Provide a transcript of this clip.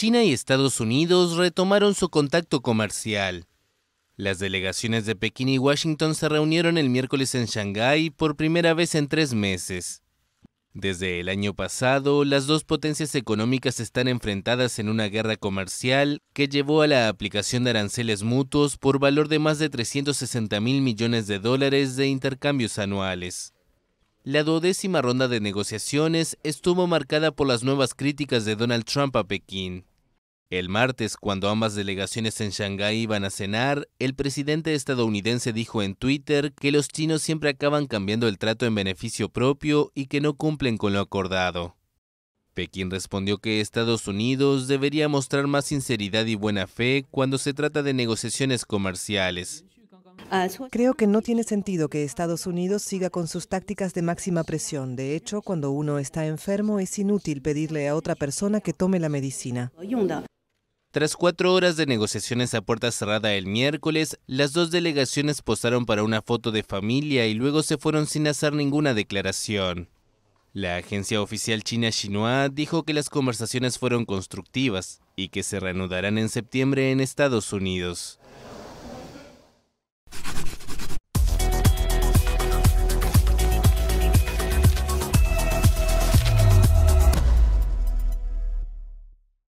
China y Estados Unidos retomaron su contacto comercial. Las delegaciones de Pekín y Washington se reunieron el miércoles en Shanghái por primera vez en tres meses. Desde el año pasado, las dos potencias económicas están enfrentadas en una guerra comercial que llevó a la aplicación de aranceles mutuos por valor de más de 360 mil millones de dólares de intercambios anuales. La duodécima ronda de negociaciones estuvo marcada por las nuevas críticas de Donald Trump a Pekín. El martes, cuando ambas delegaciones en Shanghái iban a cenar, el presidente estadounidense dijo en Twitter que los chinos siempre acaban cambiando el trato en beneficio propio y que no cumplen con lo acordado. Pekín respondió que Estados Unidos debería mostrar más sinceridad y buena fe cuando se trata de negociaciones comerciales. Creo que no tiene sentido que Estados Unidos siga con sus tácticas de máxima presión. De hecho, cuando uno está enfermo es inútil pedirle a otra persona que tome la medicina. Tras cuatro horas de negociaciones a puerta cerrada el miércoles, las dos delegaciones posaron para una foto de familia y luego se fueron sin hacer ninguna declaración. La agencia oficial china Xinhua dijo que las conversaciones fueron constructivas y que se reanudarán en septiembre en Estados Unidos.